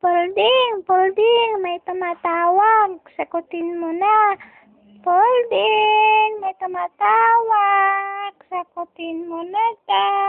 Folding, Folding, may tumatawag. Sakutin mo na. Folding, may tumatawag. Sakutin mo na daw.